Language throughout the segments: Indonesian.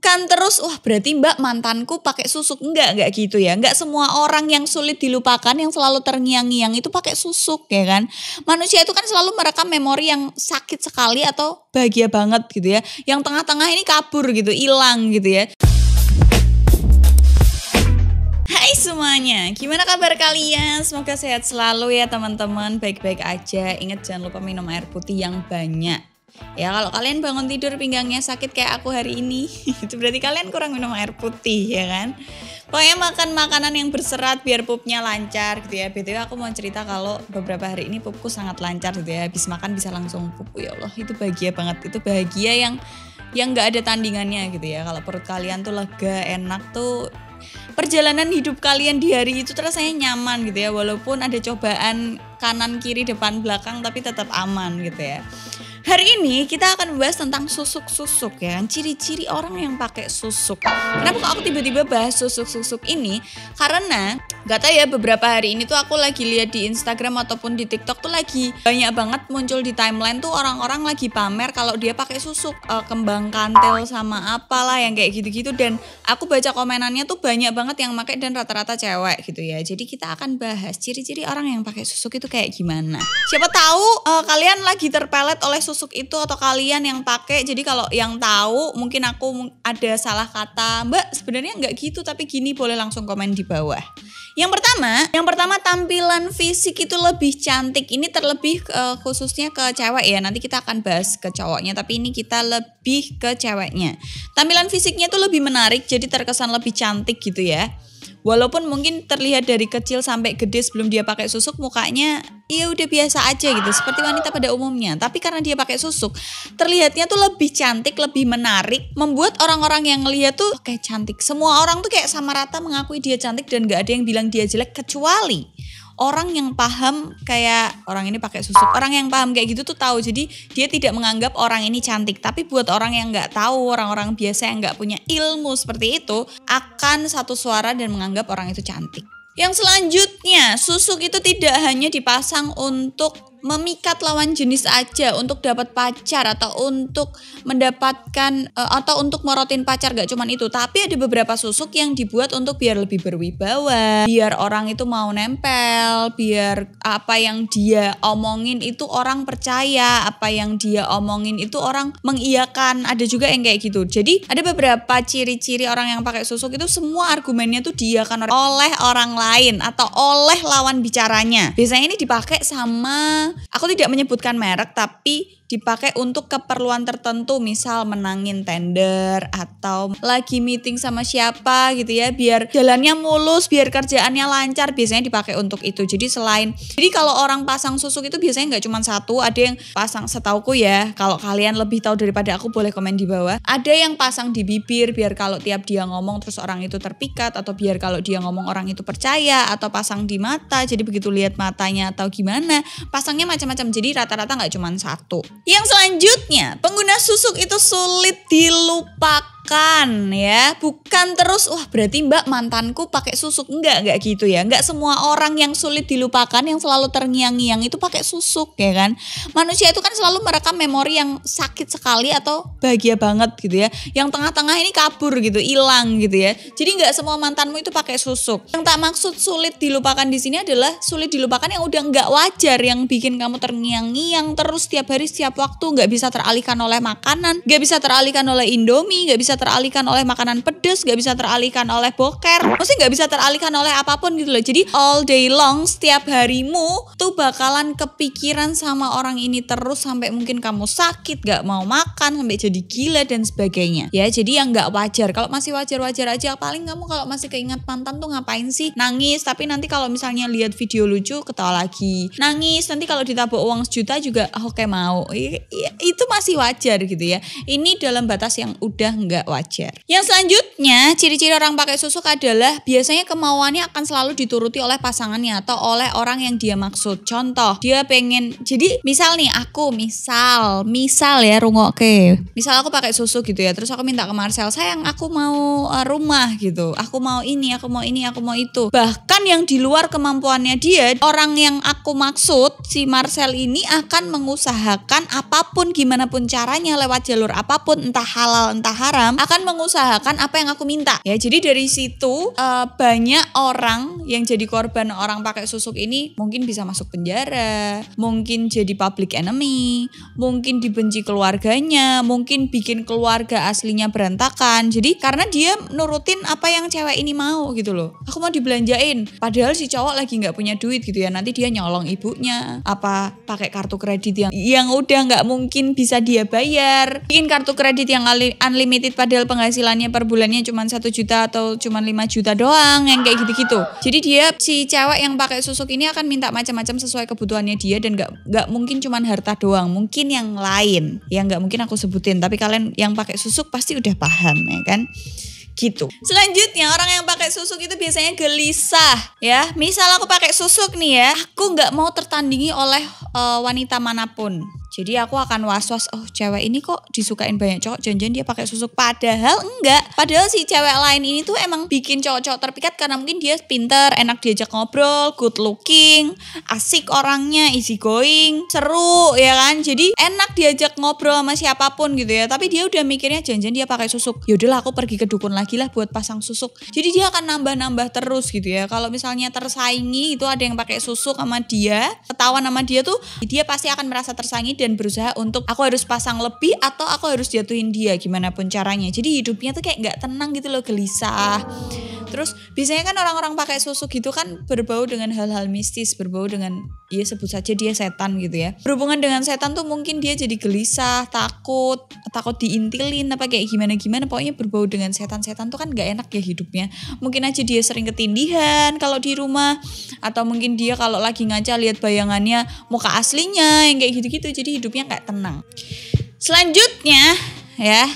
bukan terus wah berarti mbak mantanku pakai susuk enggak enggak gitu ya enggak semua orang yang sulit dilupakan yang selalu terngiang-ngiang itu pakai susuk ya kan manusia itu kan selalu merekam memori yang sakit sekali atau bahagia banget gitu ya yang tengah-tengah ini kabur gitu hilang gitu ya Hai semuanya, gimana kabar kalian? Semoga sehat selalu ya teman-teman, baik-baik aja. Ingat jangan lupa minum air putih yang banyak Ya kalau kalian bangun tidur pinggangnya sakit kayak aku hari ini, itu berarti kalian kurang minum air putih ya kan. Pokoknya makan makanan yang berserat biar pupnya lancar gitu ya. BTW aku mau cerita kalau beberapa hari ini pupku sangat lancar gitu ya. Habis makan bisa langsung pupu ya Allah itu bahagia banget. Itu bahagia yang yang nggak ada tandingannya gitu ya. Kalau perut kalian tuh lega, enak tuh perjalanan hidup kalian di hari itu terasa nyaman gitu ya walaupun ada cobaan kanan kiri depan belakang tapi tetap aman gitu ya Hari ini kita akan membahas tentang susuk-susuk ya, ciri-ciri orang yang pakai susuk. Kenapa kok aku tiba-tiba bahas susuk-susuk ini? Karena gak tau ya beberapa hari ini tuh aku lagi lihat di Instagram ataupun di TikTok tuh lagi banyak banget muncul di timeline tuh orang-orang lagi pamer kalau dia pakai susuk uh, kembang kantel sama apalah yang kayak gitu-gitu dan aku baca komenannya tuh banyak banget yang pakai dan rata-rata cewek gitu ya. Jadi kita akan bahas ciri-ciri orang yang pakai susuk itu kayak gimana. Siapa tahu uh, kalian lagi terpelet oleh susuk tusuk itu atau kalian yang pakai jadi kalau yang tahu mungkin aku ada salah kata mbak sebenarnya nggak gitu tapi gini boleh langsung komen di bawah yang pertama yang pertama tampilan fisik itu lebih cantik ini terlebih uh, khususnya ke cewek ya nanti kita akan bahas ke cowoknya tapi ini kita lebih ke ceweknya tampilan fisiknya tuh lebih menarik jadi terkesan lebih cantik gitu ya walaupun mungkin terlihat dari kecil sampai gede sebelum dia pakai susuk mukanya ya udah biasa aja gitu seperti wanita pada umumnya tapi karena dia pakai susuk terlihatnya tuh lebih cantik lebih menarik membuat orang-orang yang ngelihat tuh kayak cantik semua orang tuh kayak sama rata mengakui dia cantik dan gak ada yang bilang dia jelek kecuali orang yang paham kayak orang ini pakai susuk orang yang paham kayak gitu tuh tahu jadi dia tidak menganggap orang ini cantik tapi buat orang yang nggak tahu orang-orang biasa yang nggak punya ilmu seperti itu akan satu suara dan menganggap orang itu cantik yang selanjutnya susuk itu tidak hanya dipasang untuk memikat lawan jenis aja untuk dapat pacar atau untuk mendapatkan eh, atau untuk morotin pacar gak cuman itu tapi ada beberapa susuk yang dibuat untuk biar lebih berwibawa biar orang itu mau nempel biar apa yang dia omongin itu orang percaya apa yang dia omongin itu orang mengiyakan ada juga yang kayak gitu jadi ada beberapa ciri-ciri orang yang pakai susuk itu semua argumennya tuh diakan oleh orang lain atau oleh lawan bicaranya biasanya ini dipakai sama aku tidak menyebutkan merek tapi dipakai untuk keperluan tertentu misal menangin tender atau lagi meeting sama siapa gitu ya biar jalannya mulus biar kerjaannya lancar biasanya dipakai untuk itu jadi selain jadi kalau orang pasang susuk itu biasanya nggak cuma satu ada yang pasang setauku ya kalau kalian lebih tahu daripada aku boleh komen di bawah ada yang pasang di bibir biar kalau tiap dia ngomong terus orang itu terpikat atau biar kalau dia ngomong orang itu percaya atau pasang di mata jadi begitu lihat matanya atau gimana pasangnya macam-macam jadi rata-rata nggak cuma satu yang selanjutnya, pengguna susuk itu sulit dilupakan bukan ya, bukan terus wah berarti Mbak mantanku pakai susuk enggak enggak gitu ya. Enggak semua orang yang sulit dilupakan yang selalu terngiang-ngiang itu pakai susuk ya kan. Manusia itu kan selalu merekam memori yang sakit sekali atau bahagia banget gitu ya. Yang tengah-tengah ini kabur gitu, hilang gitu ya. Jadi enggak semua mantanmu itu pakai susuk. Yang tak maksud sulit dilupakan di sini adalah sulit dilupakan yang udah enggak wajar yang bikin kamu terngiang-ngiang terus tiap hari setiap waktu enggak bisa teralihkan oleh makanan, enggak bisa teralihkan oleh Indomie, enggak bisa teralihkan oleh makanan pedas, nggak bisa teralihkan oleh boker, mesti nggak bisa teralihkan oleh apapun gitu loh. Jadi all day long setiap harimu tuh bakalan kepikiran sama orang ini terus sampai mungkin kamu sakit, nggak mau makan, sampai jadi gila dan sebagainya. Ya jadi yang nggak wajar. Kalau masih wajar-wajar aja, paling kamu kalau masih keingat mantan tuh ngapain sih? Nangis. Tapi nanti kalau misalnya lihat video lucu ketawa lagi. Nangis. Nanti kalau ditabok uang sejuta juga ah, oke okay, mau. I, itu masih wajar gitu ya. Ini dalam batas yang udah nggak wajar. Yang selanjutnya, ciri-ciri orang pakai susuk adalah biasanya kemauannya akan selalu dituruti oleh pasangannya atau oleh orang yang dia maksud. Contoh, dia pengen jadi misal nih aku misal misal ya rungok ke Misal aku pakai susu gitu ya, terus aku minta ke Marcel, "Sayang, aku mau eh, rumah gitu. Aku mau ini, aku mau ini, aku mau itu." Bahkan yang di luar kemampuannya dia, orang yang aku maksud si Marcel ini akan mengusahakan apapun gimana pun caranya lewat jalur apapun entah halal entah haram Islam akan mengusahakan apa yang aku minta. Ya, jadi dari situ uh, banyak orang yang jadi korban orang pakai susuk ini mungkin bisa masuk penjara, mungkin jadi public enemy, mungkin dibenci keluarganya, mungkin bikin keluarga aslinya berantakan. Jadi karena dia nurutin apa yang cewek ini mau gitu loh. Aku mau dibelanjain, padahal si cowok lagi nggak punya duit gitu ya. Nanti dia nyolong ibunya, apa pakai kartu kredit yang yang udah nggak mungkin bisa dia bayar, bikin kartu kredit yang unlimited padahal penghasilannya per bulannya cuma satu juta atau cuma 5 juta doang yang kayak gitu-gitu. Jadi dia si cewek yang pakai susuk ini akan minta macam-macam sesuai kebutuhannya dia dan gak gak mungkin cuma harta doang, mungkin yang lain yang gak mungkin aku sebutin. Tapi kalian yang pakai susuk pasti udah paham ya kan gitu. Selanjutnya orang yang pakai susuk itu biasanya gelisah ya. Misal aku pakai susuk nih ya, aku nggak mau tertandingi oleh uh, wanita manapun. Jadi aku akan was-was, oh cewek ini kok disukain banyak cowok, janjian dia pakai susuk. Padahal enggak, padahal si cewek lain ini tuh emang bikin cowok-cowok terpikat karena mungkin dia pinter, enak diajak ngobrol, good looking, asik orangnya, easy going, seru ya kan. Jadi enak diajak ngobrol sama siapapun gitu ya. Tapi dia udah mikirnya janjian dia pakai susuk. Yaudah lah, aku pergi ke dukun lagi lah buat pasang susuk. Jadi dia akan nambah-nambah terus gitu ya. Kalau misalnya tersaingi itu ada yang pakai susuk sama dia, ketahuan sama dia tuh dia pasti akan merasa tersaingi dan berusaha untuk aku harus pasang lebih atau aku harus jatuhin dia gimana pun caranya jadi hidupnya tuh kayak nggak tenang gitu loh gelisah Terus biasanya kan orang-orang pakai susu gitu kan berbau dengan hal-hal mistis, berbau dengan ya sebut saja dia setan gitu ya. Berhubungan dengan setan tuh mungkin dia jadi gelisah, takut, takut diintilin apa kayak gimana-gimana. Pokoknya berbau dengan setan-setan tuh kan gak enak ya hidupnya. Mungkin aja dia sering ketindihan kalau di rumah atau mungkin dia kalau lagi ngaca lihat bayangannya muka aslinya yang kayak gitu-gitu jadi hidupnya nggak tenang. Selanjutnya ya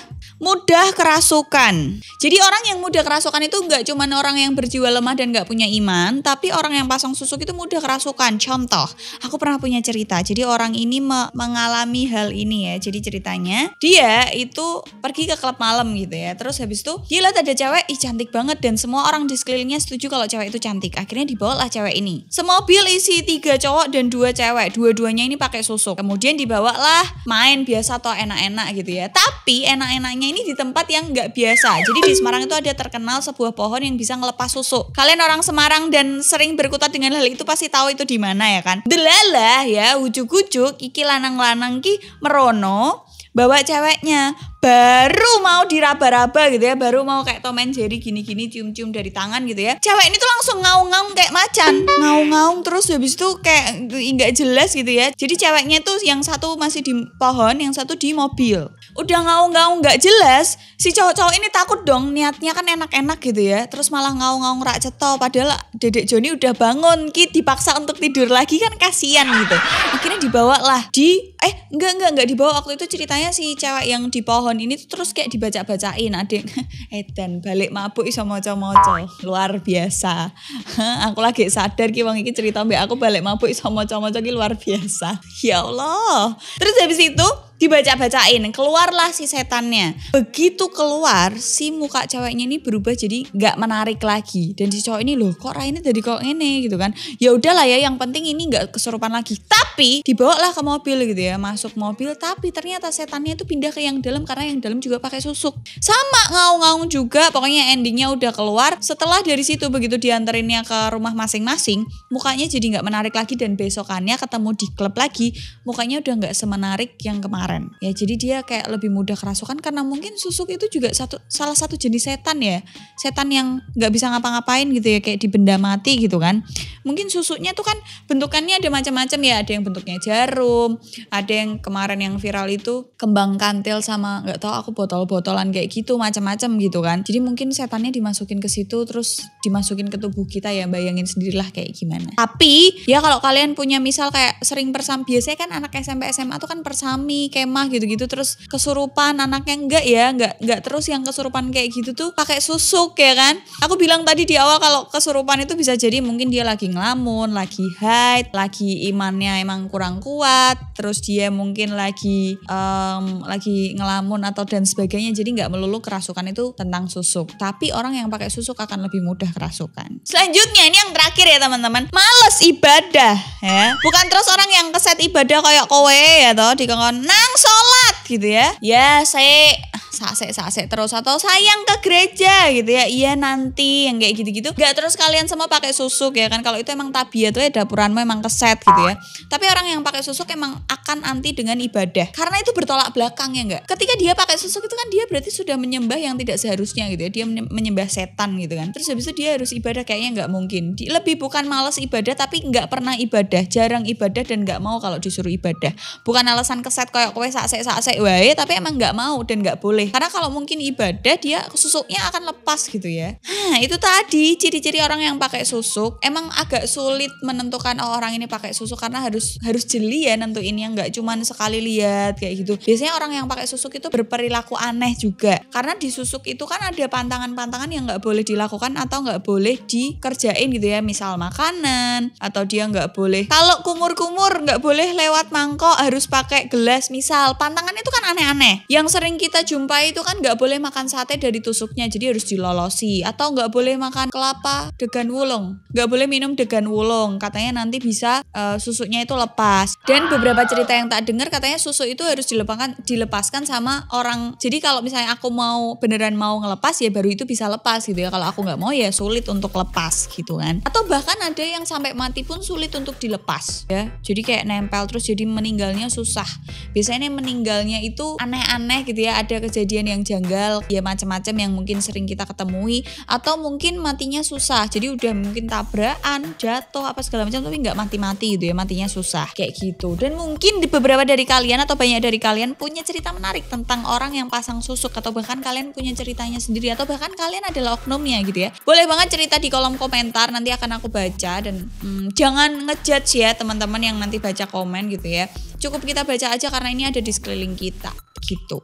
mudah kerasukan. Jadi orang yang mudah kerasukan itu nggak cuma orang yang berjiwa lemah dan nggak punya iman, tapi orang yang pasang susuk itu mudah kerasukan. Contoh, aku pernah punya cerita. Jadi orang ini me mengalami hal ini ya. Jadi ceritanya dia itu pergi ke klub malam gitu ya. Terus habis itu dia lihat ada cewek, ih cantik banget dan semua orang di sekelilingnya setuju kalau cewek itu cantik. Akhirnya dibawa lah cewek ini. Semua Semobil isi tiga cowok dan dua cewek. Dua-duanya ini pakai susuk. Kemudian dibawalah main biasa atau enak-enak gitu ya. Tapi enak-enaknya ini di tempat yang nggak biasa. Jadi di Semarang itu ada terkenal sebuah pohon yang bisa ngelepas susuk. Kalian orang Semarang dan sering berkutat dengan hal itu pasti tahu itu di mana ya kan? Delalah ya, ujuk-ujuk iki lanang-lanang ki merono bawa ceweknya baru mau diraba-raba gitu ya, baru mau kayak Tom and Jerry gini-gini cium-cium dari tangan gitu ya. Cewek ini tuh langsung ngaung-ngaung kayak macan, ngaung-ngaung terus habis itu kayak nggak jelas gitu ya. Jadi ceweknya tuh yang satu masih di pohon, yang satu di mobil. Udah ngaung-ngaung nggak jelas, si cowok-cowok ini takut dong, niatnya kan enak-enak gitu ya. Terus malah ngaung-ngaung rak ceto, padahal dedek Joni udah bangun, Ki dipaksa untuk tidur lagi kan kasihan gitu. Akhirnya dibawa lah di, eh enggak enggak enggak dibawa waktu itu ceritanya si cewek yang di pohon pohon ini tuh terus kayak dibaca-bacain adik Eden balik mabuk iso moco-moco luar biasa aku lagi sadar ki wong iki cerita mbak aku balik mabuk iso moco-moco ki luar biasa ya Allah terus habis itu dibaca-bacain, keluarlah si setannya. Begitu keluar, si muka ceweknya ini berubah jadi nggak menarik lagi. Dan si cowok ini loh kok ini jadi kok ini gitu kan. Ya udahlah ya, yang penting ini nggak kesurupan lagi. Tapi dibawalah ke mobil gitu ya, masuk mobil. Tapi ternyata setannya itu pindah ke yang dalam karena yang dalam juga pakai susuk. Sama ngaung-ngaung juga, pokoknya endingnya udah keluar. Setelah dari situ begitu dianterinnya ke rumah masing-masing, mukanya jadi nggak menarik lagi dan besokannya ketemu di klub lagi, mukanya udah nggak semenarik yang kemarin kemarin. Ya jadi dia kayak lebih mudah kerasukan karena mungkin susuk itu juga satu salah satu jenis setan ya. Setan yang nggak bisa ngapa-ngapain gitu ya kayak di benda mati gitu kan. Mungkin susuknya tuh kan bentukannya ada macam-macam ya. Ada yang bentuknya jarum, ada yang kemarin yang viral itu kembang kantil sama nggak tahu aku botol-botolan kayak gitu macam-macam gitu kan. Jadi mungkin setannya dimasukin ke situ terus dimasukin ke tubuh kita ya bayangin sendirilah kayak gimana. Tapi ya kalau kalian punya misal kayak sering persam biasanya kan anak SMP SMA tuh kan persami kemah gitu-gitu terus kesurupan anaknya enggak ya enggak enggak terus yang kesurupan kayak gitu tuh pakai susuk ya kan aku bilang tadi di awal kalau kesurupan itu bisa jadi mungkin dia lagi ngelamun lagi haid lagi imannya emang kurang kuat terus dia mungkin lagi um, lagi ngelamun atau dan sebagainya jadi nggak melulu kerasukan itu tentang susuk tapi orang yang pakai susuk akan lebih mudah kerasukan selanjutnya ini yang terakhir ya teman-teman males ibadah ya bukan terus orang yang keset ibadah kayak kowe ya toh dikongkon nah yang sholat gitu ya. Ya saya sasek sasek terus atau sayang ke gereja gitu ya iya nanti yang kayak gitu-gitu gak terus kalian semua pakai susu ya kan kalau itu emang tabiat ya dapuranmu emang keset gitu ya tapi orang yang pakai susu emang akan anti dengan ibadah karena itu bertolak belakang ya enggak ketika dia pakai susu itu kan dia berarti sudah menyembah yang tidak seharusnya gitu ya dia menyembah setan gitu kan terus habis itu dia harus ibadah kayaknya nggak mungkin lebih bukan malas ibadah tapi nggak pernah ibadah jarang ibadah dan nggak mau kalau disuruh ibadah bukan alasan keset kayak kowe sasek sasek wae tapi emang nggak mau dan nggak boleh boleh karena kalau mungkin ibadah dia susuknya akan lepas gitu ya Hah, itu tadi ciri-ciri orang yang pakai susuk emang agak sulit menentukan oh, orang ini pakai susuk karena harus harus jeli ya nentuin yang nggak cuman sekali lihat kayak gitu biasanya orang yang pakai susuk itu berperilaku aneh juga karena di susuk itu kan ada pantangan-pantangan yang nggak boleh dilakukan atau nggak boleh dikerjain gitu ya misal makanan atau dia nggak boleh kalau kumur-kumur nggak boleh lewat mangkok harus pakai gelas misal pantangan itu kan aneh-aneh yang sering kita jumpa kelapa itu kan nggak boleh makan sate dari tusuknya, jadi harus dilolosi. Atau nggak boleh makan kelapa degan wulung, nggak boleh minum degan wulung. Katanya nanti bisa uh, susunya itu lepas. Dan beberapa cerita yang tak dengar katanya susu itu harus dilepaskan, dilepaskan sama orang. Jadi kalau misalnya aku mau beneran mau ngelepas ya baru itu bisa lepas gitu ya. Kalau aku nggak mau ya sulit untuk lepas gitu kan. Atau bahkan ada yang sampai mati pun sulit untuk dilepas ya. Jadi kayak nempel terus jadi meninggalnya susah. Biasanya meninggalnya itu aneh-aneh gitu ya. Ada kejadian kejadian yang janggal ya macam-macam yang mungkin sering kita ketemui atau mungkin matinya susah jadi udah mungkin tabrakan jatuh apa segala macam tapi nggak mati-mati gitu ya matinya susah kayak gitu dan mungkin di beberapa dari kalian atau banyak dari kalian punya cerita menarik tentang orang yang pasang susuk atau bahkan kalian punya ceritanya sendiri atau bahkan kalian adalah oknumnya gitu ya boleh banget cerita di kolom komentar nanti akan aku baca dan hmm, jangan ngejudge ya teman-teman yang nanti baca komen gitu ya cukup kita baca aja karena ini ada di sekeliling kita gitu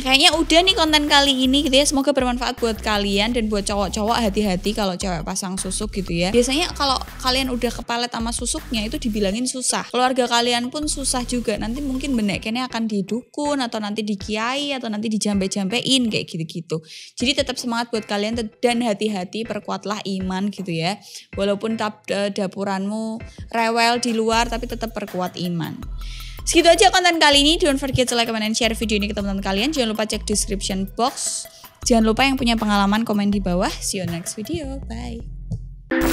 kayaknya udah nih konten kali ini gitu ya. Semoga bermanfaat buat kalian dan buat cowok-cowok hati-hati kalau cewek pasang susuk gitu ya. Biasanya kalau kalian udah kepalet sama susuknya itu dibilangin susah. Keluarga kalian pun susah juga. Nanti mungkin beneknya akan didukun atau nanti dikiai atau nanti dijambe-jambein kayak gitu-gitu. Jadi tetap semangat buat kalian dan hati-hati perkuatlah iman gitu ya. Walaupun tap, eh, dapuranmu rewel di luar tapi tetap perkuat iman. Segitu aja konten kali ini. Don't forget to like, comment, and share video ini ke teman-teman kalian. Jangan lupa cek description box. Jangan lupa yang punya pengalaman komen di bawah. See you next video. Bye.